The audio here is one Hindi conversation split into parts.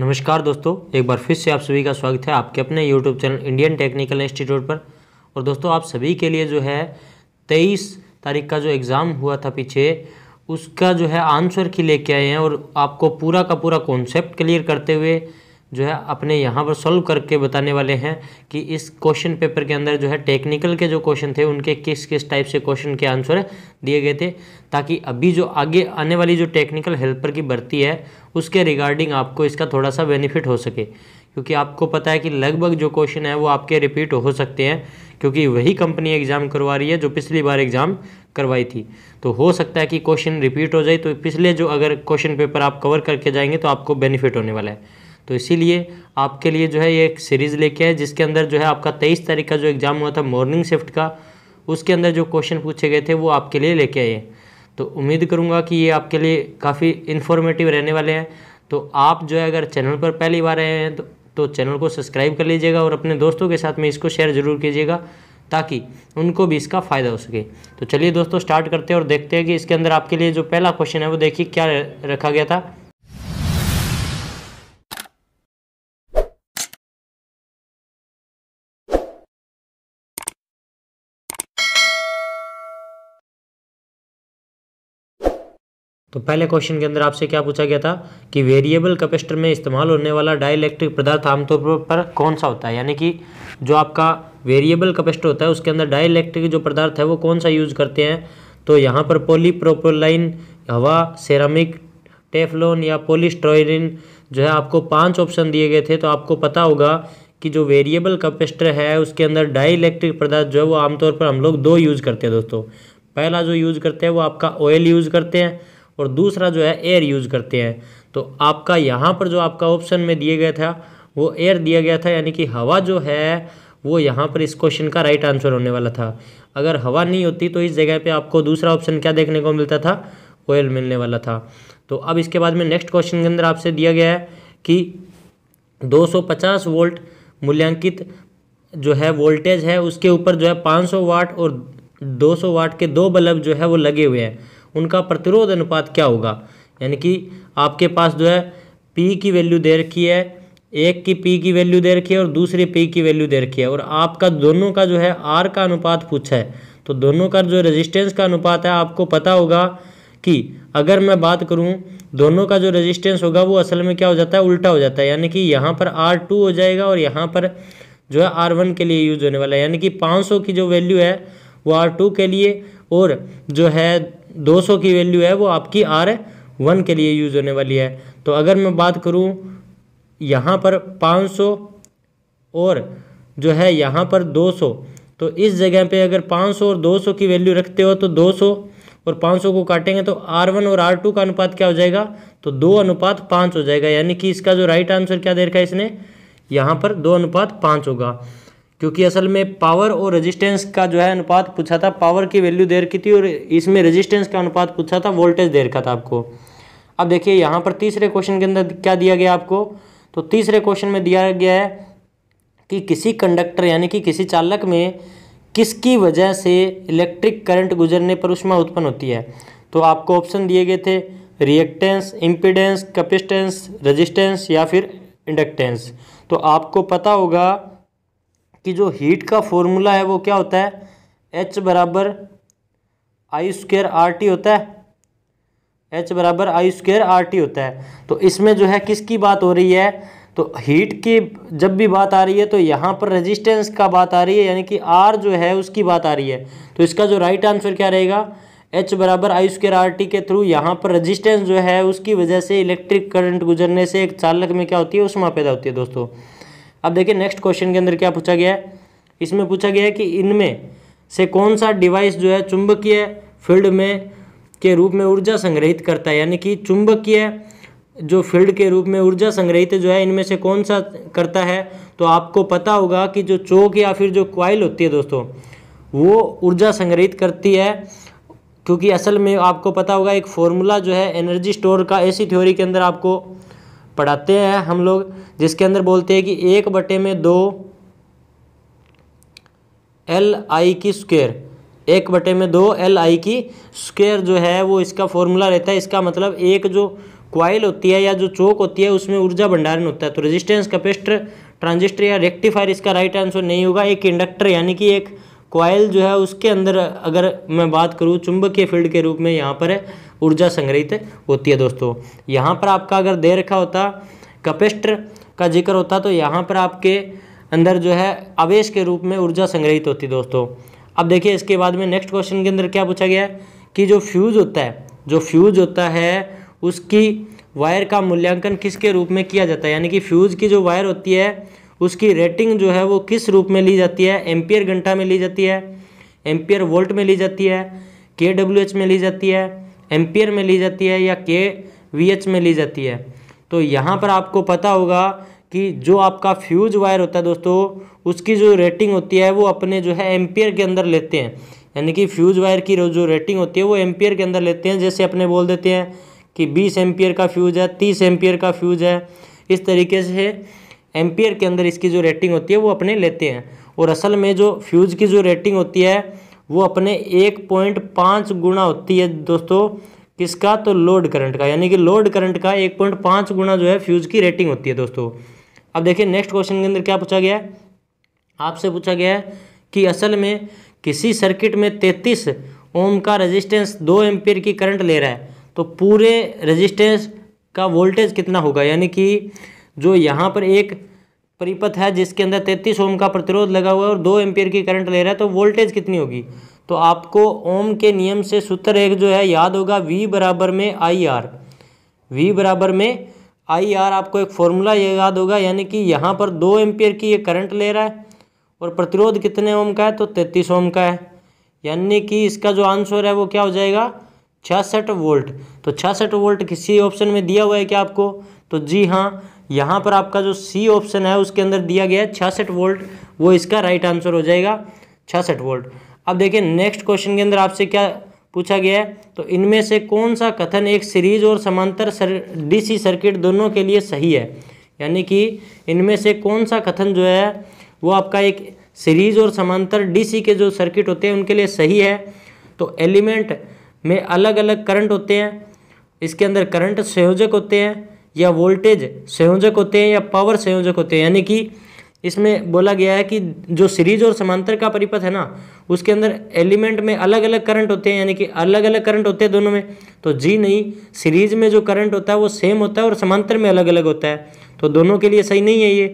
नमस्कार दोस्तों एक बार फिर से आप सभी का स्वागत है आपके अपने YouTube channel Indian technical institute पर और दोस्तों आप सभी के लिए जो है तेईस तारीख का जो एग्ज़ाम हुआ था पीछे उसका जो है आंसर की लेके आए हैं और आपको पूरा का पूरा कॉन्सेप्ट क्लियर करते हुए जो है अपने यहाँ पर सॉल्व करके बताने वाले हैं कि इस क्वेश्चन पेपर के अंदर जो है टेक्निकल के जो क्वेश्चन थे उनके किस किस टाइप से क्वेश्चन के आंसर दिए गए थे ताकि अभी जो आगे आने वाली जो टेक्निकल हेल्पर की भर्ती है उसके रिगार्डिंग आपको इसका थोड़ा सा बेनिफिट हो सके क्योंकि आपको पता है कि लगभग जो क्वेश्चन है वो आपके रिपीट हो सकते हैं क्योंकि वही कंपनी एग्ज़ाम करवा रही है जो पिछली बार एग्ज़ाम करवाई थी तो हो सकता है कि क्वेश्चन रिपीट हो जाए तो पिछले जो अगर क्वेश्चन पेपर आप कवर करके जाएंगे तो आपको बेनिफिट होने वाला है तो इसीलिए आपके लिए जो है ये एक सीरीज़ लेके आए जिसके अंदर जो है आपका तेईस तारीख का जो एग्ज़ाम हुआ था मॉर्निंग शिफ्ट का उसके अंदर जो क्वेश्चन पूछे गए थे वो आपके लिए लेके आए तो उम्मीद करूँगा कि ये आपके लिए काफ़ी इन्फॉर्मेटिव रहने वाले हैं तो आप जो है अगर चैनल पर पहली बार आए हैं तो, तो चैनल को सब्सक्राइब कर लीजिएगा और अपने दोस्तों के साथ में इसको शेयर ज़रूर कीजिएगा ताकि उनको भी इसका फ़ायदा हो सके तो चलिए दोस्तों स्टार्ट करते हैं और देखते हैं कि इसके अंदर आपके लिए जो पहला क्वेश्चन है वो देखिए क्या रखा गया था तो पहले क्वेश्चन के अंदर आपसे क्या पूछा गया था कि वेरिएबल कैपेसिटर में इस्तेमाल होने वाला डाइलेक्ट्रिक पदार्थ आमतौर पर कौन सा होता है यानी कि जो आपका वेरिएबल कैपेसिटर होता है उसके अंदर डाइलेक्ट्रिक जो पदार्थ है वो कौन सा यूज़ करते हैं तो यहाँ पर पोलीप्रोपोलाइन हवा सेरामिक टेफलोन या पोलिस्ट्रोरिन जो है आपको पाँच ऑप्शन दिए गए थे तो आपको पता होगा कि जो वेरिएबल कैपेसिटर है उसके अंदर डाइलेक्ट्रिक पदार्थ जो है वो आमतौर पर हम लोग दो यूज़ करते हैं दोस्तों पहला जो यूज़ करते हैं वो आपका ऑयल यूज़ करते हैं और दूसरा जो है एयर यूज़ करते हैं तो आपका यहाँ पर जो आपका ऑप्शन में दिया गया था वो एयर दिया गया था यानी कि हवा जो है वो यहाँ पर इस क्वेश्चन का राइट आंसर होने वाला था अगर हवा नहीं होती तो इस जगह पे आपको दूसरा ऑप्शन क्या देखने को मिलता था ऑयल मिलने वाला था तो अब इसके बाद में नेक्स्ट क्वेश्चन के अंदर आपसे दिया गया है कि 250 वोल्ट मूल्यांकित जो है वोल्टेज है उसके ऊपर जो है 500 वाट और 200 वाट के दो बल्ब जो है वो लगे हुए हैं उनका प्रतिरोध अनुपात क्या होगा यानी कि आपके पास जो है पी की वैल्यू दे रखी है एक की पी की वैल्यू दे रखी है और दूसरे पी की वैल्यू दे रखी है और आपका दोनों का जो है आर का अनुपात पूछा है तो दोनों का जो रेजिस्टेंस का अनुपात है आपको पता होगा कि अगर मैं बात करूं दोनों का जो रेजिस्टेंस होगा वो असल में क्या हो जाता है उल्टा हो जाता है यानी कि यहाँ पर आर टू हो जाएगा और यहाँ पर जो है आर वन के लिए यूज होने वाला है यानी कि पाँच सौ की जो वैल्यू है वो आर टू के लिए और जो है 200 की वैल्यू है वो आपकी आर वन के लिए यूज़ होने वाली है तो अगर मैं बात करूँ यहाँ पर 500 और जो है यहाँ पर 200 तो इस जगह पे अगर 500 और 200 की वैल्यू रखते हो तो 200 और 500 को काटेंगे तो आर वन और आर टू का अनुपात क्या हो जाएगा तो दो अनुपात पाँच हो जाएगा यानी कि इसका जो राइट आंसर क्या दे रखा है इसने यहाँ पर दो अनुपात पाँच होगा क्योंकि असल में पावर और रेजिस्टेंस का जो है अनुपात पूछा था पावर की वैल्यू देर की थी और इसमें रेजिस्टेंस का अनुपात पूछा था वोल्टेज देर का था आपको अब देखिए यहाँ पर तीसरे क्वेश्चन के अंदर क्या दिया गया आपको तो तीसरे क्वेश्चन में दिया गया है कि किसी कंडक्टर यानी कि किसी चालक में किसकी वजह से इलेक्ट्रिक करंट गुजरने पर उष्मा उत्पन्न होती है तो आपको ऑप्शन दिए गए थे रिएक्टेंस इम्पिडेंस कैपिस्टेंस रजिस्टेंस या फिर इंडक्टेंस तो आपको पता होगा कि जो हीट का फॉर्मूला है वो क्या होता है एच बराबर आई स्क्र आर टी होता है एच बराबर आई स्क्र आर टी होता है तो इसमें जो है किसकी बात हो रही है तो हीट की जब भी बात आ रही है तो यहाँ पर रेजिस्टेंस का बात आ रही है यानी कि आर जो है उसकी बात आ रही है तो इसका जो राइट आंसर क्या रहेगा एच बराबर आई स्क्र आर टी के थ्रू यहाँ पर रेजिस्टेंस जो है उसकी वजह से इलेक्ट्रिक करंट गुजरने से एक चालक में क्या होती है उसमें पैदा होती है दोस्तों अब देखिए नेक्स्ट क्वेश्चन के अंदर क्या पूछा गया है इसमें पूछा गया है कि इनमें से कौन सा डिवाइस जो है चुंबकीय फील्ड में के रूप में ऊर्जा संग्रहित करता है यानी कि चुंबकीय जो फील्ड के रूप में ऊर्जा संग्रहित जो है इनमें से कौन सा करता है तो आपको पता होगा कि जो चौक या फिर जो क्वाइल होती है दोस्तों वो ऊर्जा संग्रहित करती है क्योंकि असल में आपको पता होगा एक फॉर्मूला जो है एनर्जी स्टोर का ऐसी थ्योरी के अंदर आपको पढ़ाते हैं हम लोग जिसके अंदर बोलते हैं कि एक बटे में दो एल आई की स्क्वेयर एक बटे में दो एल आई की स्क्वेयर जो है वो इसका फॉर्मूला रहता है इसका मतलब एक जो क्वाइल होती है या जो चौक होती है उसमें ऊर्जा भंडारण होता है तो रेजिस्टेंस कैपेसिटर ट्रांजिस्टर या रेक्टिफायर इसका राइट आंसर नहीं होगा एक इंडक्टर यानी कि एक क्वाइल जो है उसके अंदर अगर मैं बात करूँ चुंबकीय फील्ड के रूप में यहाँ पर ऊर्जा संग्रहित होती है दोस्तों यहाँ पर आपका अगर दे रखा होता कपेस्टर का जिक्र होता तो यहाँ पर आपके अंदर जो है आवेश के रूप में ऊर्जा संग्रहित होती दोस्तों अब देखिए इसके बाद में नेक्स्ट क्वेश्चन के अंदर क्या पूछा गया है कि जो फ्यूज होता है जो फ्यूज होता है उसकी वायर का मूल्यांकन किसके रूप में किया जाता है यानी कि फ्यूज़ की जो वायर होती है उसकी रेटिंग जो है वो किस रूप में ली जाती है एम्पियर घंटा में ली जाती है एम्पियर वोल्ट में ली जाती है के डब्ल्यू एच में ली जाती है एम्पियर में ली जाती है या के वी एच में ली जाती है तो यहाँ पर आपको पता होगा कि जो आपका फ्यूज वायर होता है दोस्तों उसकी जो रेटिंग होती है वो अपने जो है एम्पियर के अंदर लेते हैं यानी कि फ्यूज वायर की जो रेटिंग होती है वो एम्पियर के अंदर लेते हैं जैसे अपने बोल देते हैं कि बीस एम्पियर का फ्यूज है तीस एम्पियर का फ्यूज है इस तरीके से एम्पियर के अंदर इसकी जो रेटिंग होती है वो अपने लेते हैं और असल में जो फ्यूज़ की जो रेटिंग होती है वो अपने एक पॉइंट पाँच गुना होती है दोस्तों किसका तो लोड करंट का यानी कि लोड करंट का एक पॉइंट पाँच गुना जो है फ्यूज़ की रेटिंग होती है दोस्तों अब देखिए नेक्स्ट क्वेश्चन के अंदर क्या पूछा गया है आपसे पूछा गया है कि असल में किसी सर्किट में तैतीस ओम का रजिस्टेंस दो एम्पियर की करंट ले रहा है तो पूरे रजिस्टेंस का वोल्टेज कितना होगा यानी कि जो यहाँ पर एक परिपथ है जिसके अंदर तैतीस ओम का प्रतिरोध लगा हुआ है और दो एम्पियर की करंट ले रहा है तो वोल्टेज कितनी होगी तो आपको ओम के नियम से सूत्र एक जो है याद होगा वी बराबर में आई आर वी बराबर में आई आर आपको एक फॉर्मूला याद होगा यानी कि यहाँ पर दो एम्पियर की ये करंट ले रहा है और प्रतिरोध कितने ओम का है तो तैतीस ओम का है यानी कि इसका जो आंसर है वो क्या हो जाएगा छियासठ वोल्ट तो छियासठ वोल्ट किसी ऑप्शन में दिया हुआ है क्या आपको तो जी हाँ यहाँ पर आपका जो सी ऑप्शन है उसके अंदर दिया गया है छियासठ वोल्ट वो इसका राइट आंसर हो जाएगा छियासठ वोल्ट अब देखिए नेक्स्ट क्वेश्चन के अंदर आपसे क्या पूछा गया है तो इनमें से कौन सा कथन एक सीरीज और समांतर सर डीसी सर्किट दोनों के लिए सही है यानी कि इनमें से कौन सा कथन जो है वो आपका एक सीरीज और समांतर डीसी के जो सर्किट होते हैं उनके लिए सही है तो एलिमेंट में अलग अलग करंट होते हैं इसके अंदर करंट संयोजक होते हैं या वोल्टेज संयोजक होते हैं या पावर संयोजक होते हैं यानी कि इसमें बोला गया है कि जो सीरीज और समांतर का परिपथ है ना उसके अंदर एलिमेंट में अलग अलग करंट होते हैं यानी कि अलग अलग करंट होते हैं दोनों में तो जी नहीं सीरीज में जो करंट होता है वो सेम होता है और समांतर में अलग अलग होता है तो दोनों के लिए सही नहीं है ये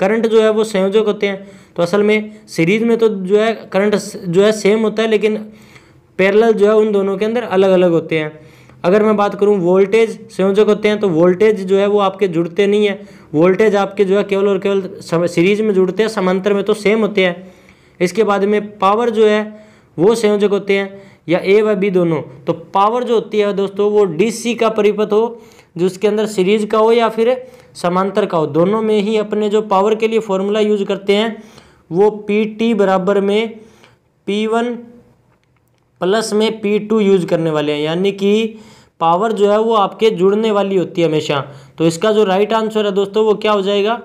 करंट जो है वो संयोजक होते हैं तो असल में सीरीज में तो जो है करंट जो है सेम होता है लेकिन पैरल जो है उन दोनों के अंदर अलग अलग होते हैं अगर मैं बात करूं वोल्टेज संयोजक होते हैं तो वोल्टेज जो है वो आपके जुड़ते नहीं है वोल्टेज आपके जो है केवल और केवल सीरीज में जुड़ते हैं समांतर में तो सेम होते हैं इसके बाद में पावर जो है वो संयोजक होते हैं या ए व बी दोनों तो पावर जो होती है दोस्तों वो डीसी का परिपथ हो जो उसके अंदर सीरीज का हो या फिर समांतर का हो दोनों में ही अपने जो पावर के लिए फॉर्मूला यूज करते हैं वो पी टी बराबर में पी वन प्लस में पी टू यूज करने वाले हैं यानी कि पावर जो है वो आपके जुड़ने वाली होती है हमेशा तो इसका जो राइट आंसर है दोस्तों वो क्या हो जाएगा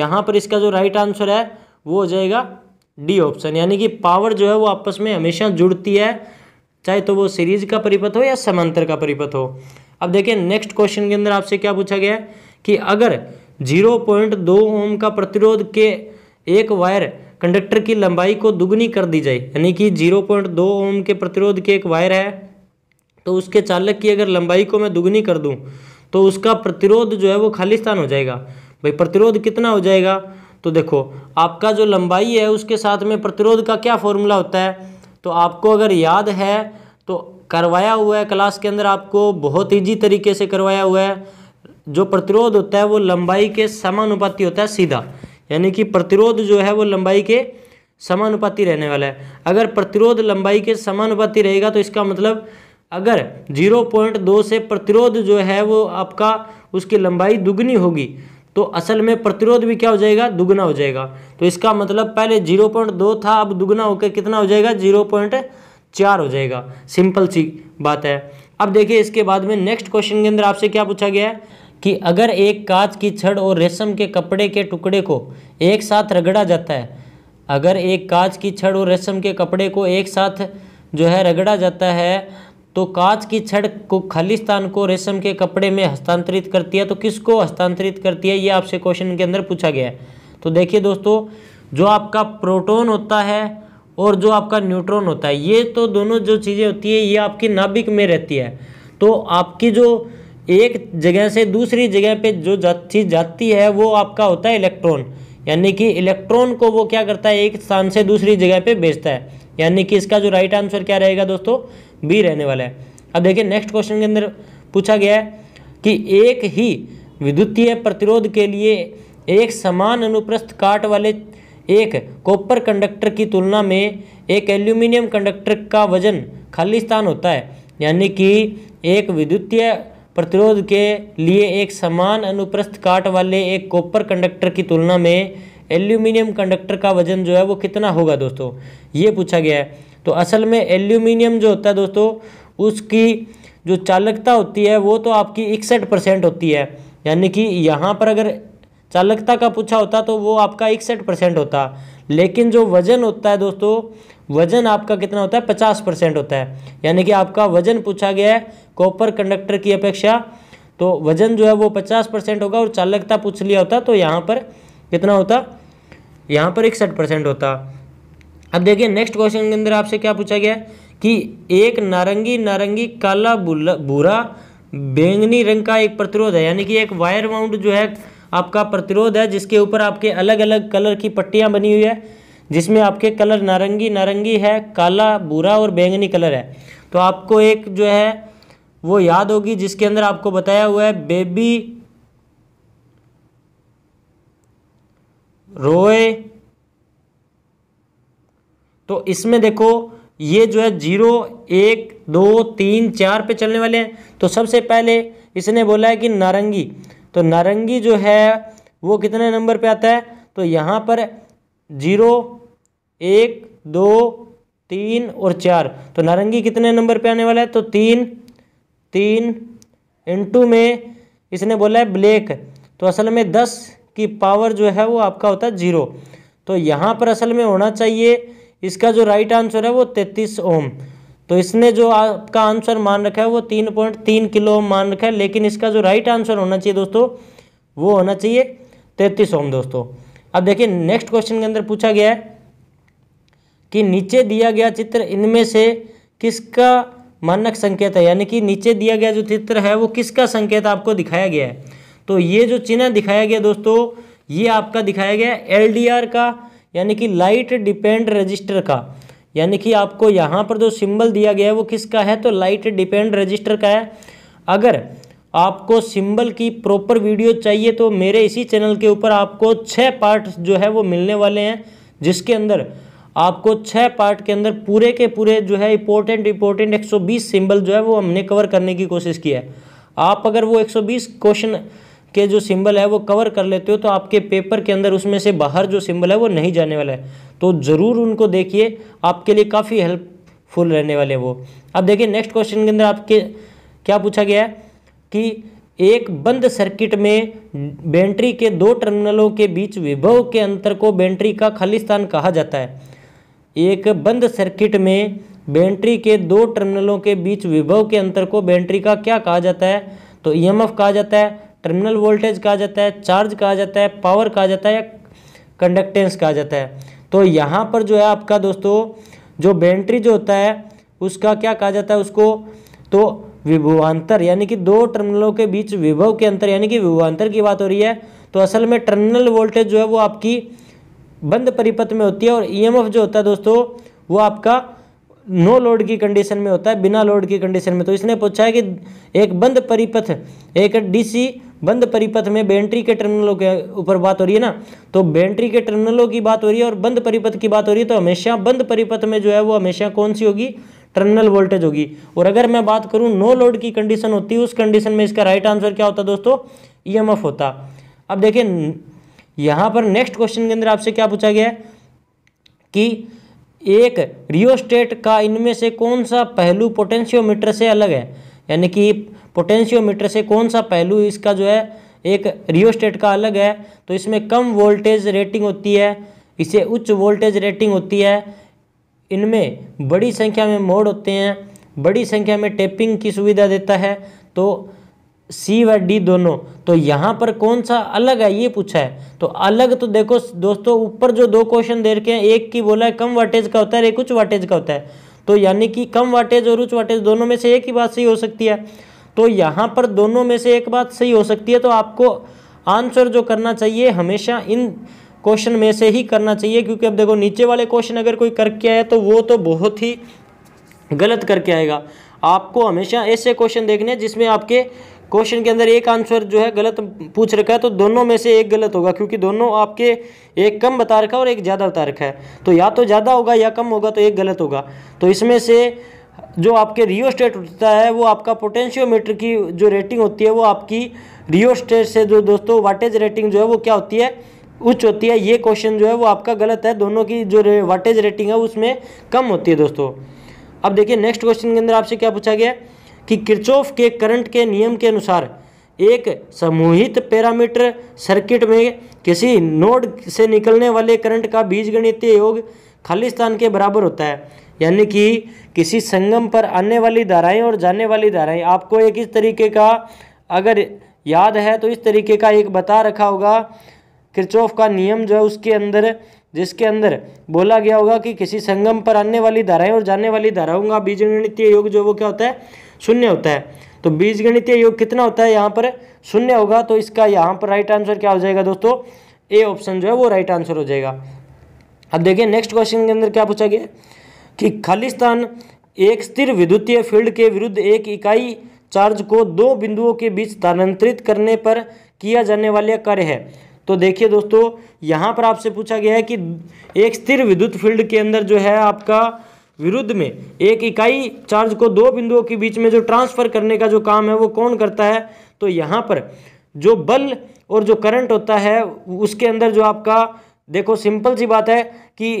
यहाँ पर इसका जो राइट आंसर है वो हो जाएगा डी ऑप्शन यानी कि पावर जो है वो आपस में हमेशा जुड़ती है चाहे तो वो सीरीज का परिपथ हो या समांतर का परिपथ हो अब देखिए नेक्स्ट क्वेश्चन के अंदर आपसे क्या पूछा गया है कि अगर जीरो पॉइंट दो ओम का प्रतिरोध के एक वायर कंडक्टर की लंबाई को दुगनी कर दी जाए यानी कि जीरो पॉइंट दो ओम के प्रतिरोध के एक वायर है तो उसके चालक की अगर लंबाई को मैं दुगनी कर दूँ तो उसका प्रतिरोध जो है वो खालिस्तान हो जाएगा भाई प्रतिरोध कितना हो जाएगा तो देखो आपका जो लंबाई है उसके साथ में प्रतिरोध का क्या फॉर्मूला होता है तो आपको अगर याद है तो करवाया हुआ है क्लास के अंदर आपको बहुत ईजी तरीके से करवाया हुआ है जो प्रतिरोध होता है वो लंबाई के समानुपाति होता है सीधा यानी कि प्रतिरोध जो है वो लंबाई के समानुपाति रहने वाला है अगर प्रतिरोध लंबाई के समानुपाति रहेगा तो इसका मतलब अगर 0.2 से प्रतिरोध जो है वो आपका उसकी लंबाई दुगनी होगी तो असल में प्रतिरोध भी क्या हो जाएगा दुगना हो जाएगा तो इसका मतलब पहले 0.2 था अब दुगना होकर कितना हो जाएगा 0.4 हो जाएगा सिंपल सी बात है अब देखिए इसके बाद में नेक्स्ट क्वेश्चन के अंदर आपसे क्या पूछा गया है कि अगर एक कांच की छड़ और रेशम के कपड़े के टुकड़े को एक साथ रगड़ा जाता है अगर एक कांच की छड़ और रेशम के कपड़े को एक साथ जो है रगड़ा जाता है तो कांच की छड़ को खालिस्तान को रेशम के कपड़े में हस्तांतरित करती है तो किसको हस्तांतरित करती है ये आपसे क्वेश्चन के अंदर पूछा गया है तो देखिए दोस्तों जो आपका प्रोटोन होता है और जो आपका न्यूट्रॉन होता है ये तो दोनों जो चीज़ें होती है ये आपकी नाभिक में रहती है तो आपकी जो एक जगह से दूसरी जगह पे जो चीज़ जाती है वो आपका होता है इलेक्ट्रॉन यानी कि इलेक्ट्रॉन को वो क्या करता है एक स्थान से दूसरी जगह पे भेजता है यानी कि इसका जो राइट आंसर क्या रहेगा दोस्तों बी रहने वाला है अब देखिए नेक्स्ट क्वेश्चन के अंदर पूछा गया है कि एक ही विद्युतीय प्रतिरोध के लिए एक समान अनुप्रस्थ काट वाले एक कॉपर कंडक्टर की तुलना में एक एल्यूमिनियम कंडक्टर का वजन खाली स्थान होता है यानी कि एक विद्युतीय प्रतिरोध के लिए एक समान अनुप्रस्थ काट वाले एक कॉपर कंडक्टर की तुलना में एल्यूमिनियम कंडक्टर का वजन जो है वो कितना होगा दोस्तों ये पूछा गया है तो असल में एल्यूमिनियम जो होता है दोस्तों उसकी जो चालकता होती है वो तो आपकी इकसठ परसेंट होती है यानी कि यहाँ पर अगर चालकता का पूछा होता तो वो आपका इकसठ परसेंट होता लेकिन जो वज़न होता है दोस्तों वज़न आपका कितना होता है पचास परसेंट होता है यानी कि आपका वज़न पूछा गया है कॉपर कंडक्टर की अपेक्षा तो वज़न जो है वो पचास परसेंट होगा और चालकता पूछ लिया होता तो यहाँ पर कितना होता यहाँ पर इकसठ परसेंट होता अब देखिए नेक्स्ट क्वेश्चन के अंदर आपसे क्या पूछा गया कि एक नारंगी नारंगी काला भूरा बैंगनी रंग का एक प्रतिरोध है यानी कि एक वायर माउंट जो है आपका प्रतिरोध है जिसके ऊपर आपके अलग अलग कलर की पट्टियां बनी हुई है जिसमें आपके कलर नारंगी नारंगी है काला भूरा और बैंगनी कलर है तो आपको एक जो है वो याद होगी जिसके अंदर आपको बताया हुआ है बेबी रोए तो इसमें देखो ये जो है जीरो एक दो तीन चार पे चलने वाले हैं तो सबसे पहले इसने बोला है कि नारंगी तो नारंगी जो है वो कितने नंबर पे आता है तो यहाँ पर जीरो एक दो तीन और चार तो नारंगी कितने नंबर पे आने वाला है तो तीन तीन इंटू में इसने बोला है ब्लैक तो असल में दस की पावर जो है वो आपका होता है जीरो तो यहाँ पर असल में होना चाहिए इसका जो राइट आंसर है वो तैतीस ओम तो इसने जो आपका आंसर मान रखा है वो तीन पॉइंट तीन किलो ओम मान रखा है लेकिन इसका जो राइट आंसर होना चाहिए दोस्तों वो होना चाहिए तैतीस ओम दोस्तों अब देखिए नेक्स्ट क्वेश्चन के अंदर पूछा गया है कि नीचे दिया गया चित्र इनमें से किसका मानक संकेत है यानी कि नीचे दिया गया जो चित्र है वो किसका संकेत आपको दिखाया गया है तो ये जो चिन्ह दिखाया गया दोस्तों ये आपका दिखाया गया एल डी आर का यानी कि लाइट डिपेंड रजिस्टर का यानी कि आपको यहाँ पर जो सिंबल दिया गया है वो किसका है तो लाइट डिपेंड रजिस्टर का है अगर आपको सिंबल की प्रॉपर वीडियो चाहिए तो मेरे इसी चैनल के ऊपर आपको छः पार्ट जो है वो मिलने वाले हैं जिसके अंदर आपको छः पार्ट के अंदर पूरे के पूरे जो है इंपॉर्टेंट इंपॉर्टेंट 120 सिंबल जो है वो हमने कवर करने की कोशिश की है आप अगर वो 120 क्वेश्चन के जो सिंबल है वो कवर कर लेते हो तो आपके पेपर के अंदर उसमें से बाहर जो सिंबल है वो नहीं जाने वाला है तो ज़रूर उनको देखिए आपके लिए काफ़ी हेल्पफुल रहने वाले वो अब देखिए नेक्स्ट क्वेश्चन के अंदर आपके क्या पूछा गया है कि एक बंद सर्किट में बैटरी के दो टर्मिनलों के बीच विभव के अंतर को बैटरी का खालिस्तान कहा जाता है एक बंद सर्किट में बैटरी के दो टर्मिनलों के बीच विभव के अंतर को बैटरी का क्या कहा जाता है तो ईएमएफ कहा जाता है टर्मिनल वोल्टेज कहा जाता है चार्ज कहा जाता है पावर कहा जाता है या कंडक्टेंस कहा जाता है तो यहाँ पर जो है आपका दोस्तों जो बैटरी जो होता है उसका क्या कहा जाता है उसको तो विभवान्तर यानी कि दो टर्मिनलों के बीच विभव के अंतर यानी कि विभवांतर की बात हो रही है तो असल में टर्मिनल वोल्टेज जो है वो आपकी बंद परिपथ में होती है और ईएमएफ e जो होता है दोस्तों वो आपका नो लोड की कंडीशन में होता है बिना लोड की कंडीशन में तो इसने पूछा है कि एक बंद परिपथ एक डीसी बंद परिपथ में बैटरी के टर्मिनलों के ऊपर बात हो रही है ना तो बैटरी के टर्मिनलों की बात हो रही है और बंद परिपथ की बात हो रही है तो हमेशा बंद परिपथ में जो है वो हमेशा कौन सी होगी टर्मिनल वोल्टेज होगी और अगर मैं बात करूँ नो लोड की कंडीशन होती है उस कंडीशन में इसका राइट आंसर क्या होता दोस्तों ई होता अब देखिए यहाँ पर नेक्स्ट क्वेश्चन के अंदर आपसे क्या पूछा गया है कि एक रियोस्टेट का इनमें से कौन सा पहलू पोटेंशियोमीटर से अलग है यानी कि पोटेंशियोमीटर से कौन सा पहलू इसका जो है एक रियोस्टेट का अलग है तो इसमें कम वोल्टेज रेटिंग होती है इसे उच्च वोल्टेज रेटिंग होती है इनमें बड़ी संख्या में मोड होते हैं बड़ी संख्या में टेपिंग की सुविधा देता है तो सी व डी दोनों तो यहाँ पर कौन सा अलग है ये पूछा है तो अलग तो देखो दोस्तों ऊपर जो दो क्वेश्चन दे रखे हैं एक की बोला है कम वाटेज का होता है एक उच्च वाटेज का होता है तो यानी कि कम वाटेज और उच्च वाटेज दोनों में से एक ही बात सही हो सकती है तो यहाँ पर दोनों में से एक बात सही हो सकती है तो आपको आंसर जो करना चाहिए हमेशा इन क्वेश्चन में से ही करना चाहिए क्योंकि अब देखो नीचे वाले क्वेश्चन अगर कोई करके आया तो वो तो बहुत ही गलत करके आएगा आपको हमेशा ऐसे क्वेश्चन देखने हैं जिसमें आपके क्वेश्चन के अंदर एक आंसर जो है गलत पूछ रखा है तो दोनों में से एक गलत होगा क्योंकि दोनों आपके एक कम बता रखा है और एक ज़्यादा बता रखा है तो या तो ज़्यादा होगा या कम होगा तो एक गलत होगा तो इसमें से जो आपके रियो स्टेट उठता है वो आपका पोटेंशियोमीटर की जो रेटिंग होती है वो आपकी रियो स्टेट से जो दोस्तों वाटेज रेटिंग जो है वो क्या होती है उच्च होती है ये क्वेश्चन जो है वो आपका गलत है दोनों की जो वाटेज रेटिंग है उसमें कम होती है दोस्तों अब देखिए नेक्स्ट क्वेश्चन के अंदर आपसे क्या पूछा गया है कि किरचोफ के करंट के नियम के अनुसार एक समूहित पैरामीटर सर्किट में किसी नोड से निकलने वाले करंट का बीजगणितीय योग खालिस्तान के बराबर होता है यानी कि किसी संगम पर आने वाली धाराएं और जाने वाली धाराएं आपको एक इस तरीके का अगर याद है तो इस तरीके का एक बता रखा होगा किरचोफ का नियम जो है उसके अंदर जिसके अंदर बोला गया होगा कि किसी संगम पर आने वाली धाराएं और जाने वाली धाराओं का बीज गणितीय योग जो वो क्या होता है शून्य होता है तो बीज गणितीय योग कितना होता है यहाँ पर शून्य होगा तो इसका यहाँ पर राइट आंसर क्या हो जाएगा दोस्तों ए ऑप्शन जो है वो राइट आंसर हो जाएगा अब देखिए नेक्स्ट क्वेश्चन के अंदर क्या पूछा गया कि खालिस्तान एक स्थिर विद्युतीय फील्ड के विरुद्ध एक इकाई चार्ज को दो बिंदुओं के बीच स्थानांतरित करने पर किया जाने वाला कार्य है तो देखिए दोस्तों यहाँ पर आपसे पूछा गया है कि एक स्थिर विद्युत फील्ड के अंदर जो है आपका विरुद्ध में एक इकाई चार्ज को दो बिंदुओं के बीच में जो ट्रांसफर करने का जो काम है वो कौन करता है तो यहाँ पर जो बल और जो करंट होता है उसके अंदर जो आपका देखो सिंपल सी बात है कि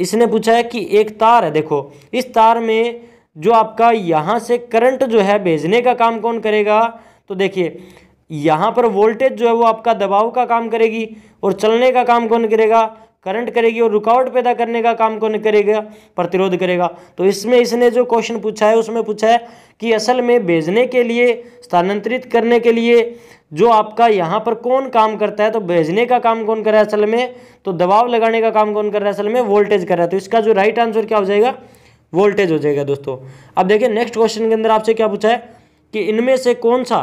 इसने पूछा है कि एक तार है देखो इस तार में जो आपका यहाँ से करंट जो है भेजने का काम कौन करेगा तो देखिए यहाँ पर वोल्टेज जो है वो आपका दबाव का काम करेगी और चलने का काम कौन करेगा करंट करेगी और रुकावट पैदा करने का काम कौन करेगा प्रतिरोध करेगा तो इसमें इसने जो क्वेश्चन पूछा है उसमें पूछा है कि असल में भेजने के लिए स्थानांतरित करने के लिए जो आपका यहाँ पर कौन काम करता है तो भेजने का काम कौन कर रहा है असल में तो दबाव लगाने का काम कौन कर रहा है असल में वोल्टेज कर रहा है तो इसका जो राइट आंसर क्या हो जाएगा वोल्टेज हो जाएगा दोस्तों अब देखिए नेक्स्ट क्वेश्चन के अंदर आपसे क्या पूछा है कि इनमें से कौन सा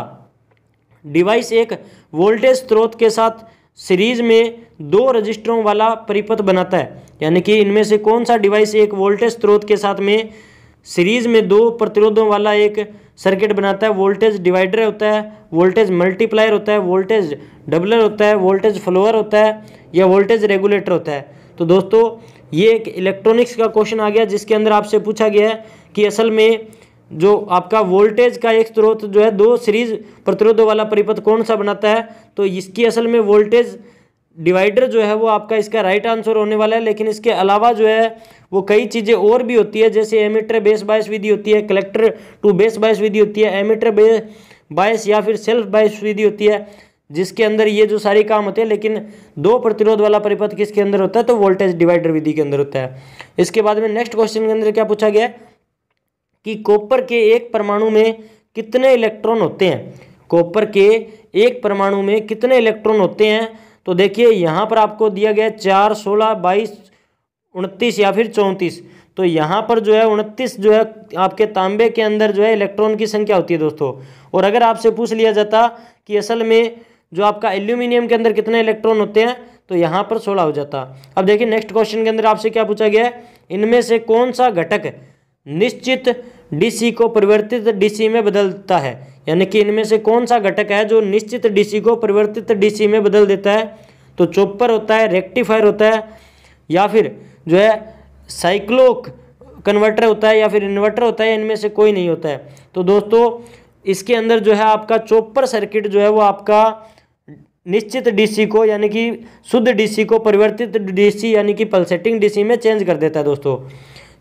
डिवाइस एक वोल्टेज स्रोत के साथ सीरीज में दो रजिस्टरों वाला परिपथ बनाता है यानी कि इनमें से कौन सा डिवाइस एक वोल्टेज स्रोत के साथ में सीरीज में दो प्रतिरोधों वाला एक सर्किट बनाता है वोल्टेज डिवाइडर होता है वोल्टेज मल्टीप्लायर होता है वोल्टेज डबलर होता है वोल्टेज फ्लोअर होता है या वोल्टेज रेगुलेटर होता है तो दोस्तों ये एक इलेक्ट्रॉनिक्स का क्वेश्चन आ गया जिसके अंदर आपसे पूछा गया है कि असल में जो आपका वोल्टेज का एक स्रोत जो है दो सीरीज प्रतिरोधों वाला परिपथ कौन सा बनाता है तो इसकी असल में वोल्टेज डिवाइडर जो है वो आपका इसका राइट आंसर होने वाला है लेकिन इसके अलावा जो है वो कई चीज़ें और भी होती है जैसे एमिटर बेस बायस विधि होती है कलेक्टर टू बेस बायस विधि होती है एमिटर बे बायस या फिर सेल्फ बायस विधि होती है जिसके अंदर ये जो सारी काम होते हैं लेकिन दो प्रतिरोध वाला परिपथ किसके अंदर होता है तो वोल्टेज डिवाइडर विधि के अंदर होता है इसके बाद में नेक्स्ट क्वेश्चन के अंदर क्या पूछा गया है कि कॉपर के एक परमाणु में कितने इलेक्ट्रॉन होते हैं कॉपर के एक परमाणु में कितने इलेक्ट्रॉन होते हैं तो देखिए यहाँ पर आपको दिया गया चार सोलह बाईस उनतीस या फिर चौंतीस तो यहाँ पर जो है उनतीस जो है आपके तांबे के अंदर जो है इलेक्ट्रॉन की संख्या होती है दोस्तों और अगर आपसे पूछ लिया जाता कि असल में जो आपका एल्यूमिनियम के अंदर कितने इलेक्ट्रॉन होते हैं तो यहाँ पर सोलह हो जाता अब देखिए नेक्स्ट क्वेश्चन के अंदर आपसे क्या पूछा गया है इनमें से कौन सा घटक निश्चित डीसी को परिवर्तित डीसी में बदलता है यानी कि इनमें से कौन सा घटक है जो निश्चित डीसी को परिवर्तित डीसी में बदल देता है तो चोपर होता है रेक्टिफायर होता है या फिर जो है साइक्लोक कन्वर्टर होता है या फिर इन्वर्टर होता है इनमें से कोई नहीं होता है तो दोस्तों इसके अंदर जो है आपका चोपर सर्किट जो है वो आपका निश्चित डीसी को यानी कि शुद्ध डीसी को परिवर्तित डीसी यानी कि पल्सेटिंग डीसी में चेंज कर देता है दोस्तों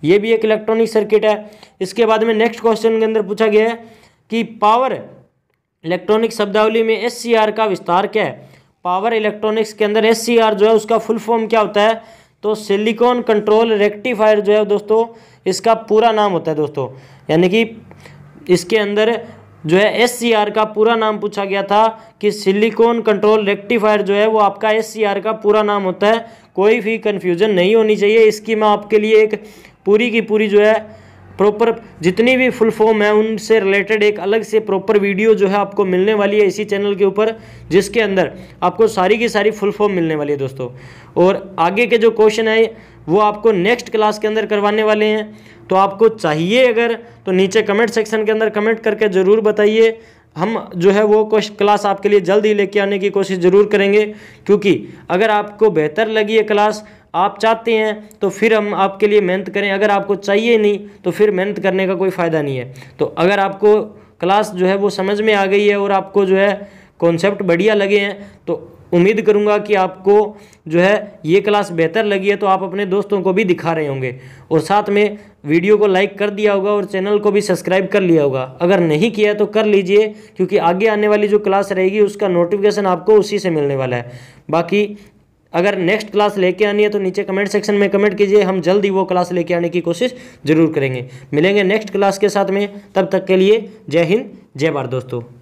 ये भी एक इलेक्ट्रॉनिक सर्किट है इसके बाद में नेक्स्ट क्वेश्चन के अंदर पूछा गया है कि पावर इलेक्ट्रॉनिक शब्दावली में एस का विस्तार क्या है पावर इलेक्ट्रॉनिक्स के अंदर एस जो है उसका फुल फॉर्म क्या होता है तो सिलिकॉन कंट्रोल रेक्टिफायर जो है दोस्तों इसका पूरा नाम होता है दोस्तों यानी कि इसके अंदर जो है एस का पूरा नाम पूछा गया था कि सिलिकॉन कंट्रोल रेक्टिफायर जो है वो आपका एस का पूरा नाम होता है कोई भी कन्फ्यूजन नहीं होनी चाहिए इसकी मैं आपके लिए एक पूरी की पूरी जो है प्रॉपर जितनी भी फुल फॉर्म है उनसे रिलेटेड एक अलग से प्रॉपर वीडियो जो है आपको मिलने वाली है इसी चैनल के ऊपर जिसके अंदर आपको सारी की सारी फुल फॉर्म मिलने वाली है दोस्तों और आगे के जो क्वेश्चन है वो आपको नेक्स्ट क्लास के अंदर करवाने वाले हैं तो आपको चाहिए अगर तो नीचे कमेंट सेक्शन के अंदर कमेंट करके ज़रूर बताइए हम जो है वो क्लास आपके लिए जल्द ही लेके आने की कोशिश ज़रूर करेंगे क्योंकि अगर आपको बेहतर लगी है क्लास आप चाहते हैं तो फिर हम आपके लिए मेहनत करें अगर आपको चाहिए नहीं तो फिर मेहनत करने का कोई फ़ायदा नहीं है तो अगर आपको क्लास जो है वो समझ में आ गई है और आपको जो है कॉन्सेप्ट बढ़िया लगे हैं तो उम्मीद करूंगा कि आपको जो है ये क्लास बेहतर लगी है तो आप अपने दोस्तों को भी दिखा रहे होंगे और साथ में वीडियो को लाइक कर दिया होगा और चैनल को भी सब्सक्राइब कर लिया होगा अगर नहीं किया तो कर लीजिए क्योंकि आगे आने वाली जो क्लास रहेगी उसका नोटिफिकेशन आपको उसी से मिलने वाला है बाकी अगर नेक्स्ट क्लास लेके आनी है तो नीचे कमेंट सेक्शन में कमेंट कीजिए हम जल्दी वो क्लास लेके आने की कोशिश जरूर करेंगे मिलेंगे नेक्स्ट क्लास के साथ में तब तक के लिए जय हिंद जय भारत दोस्तों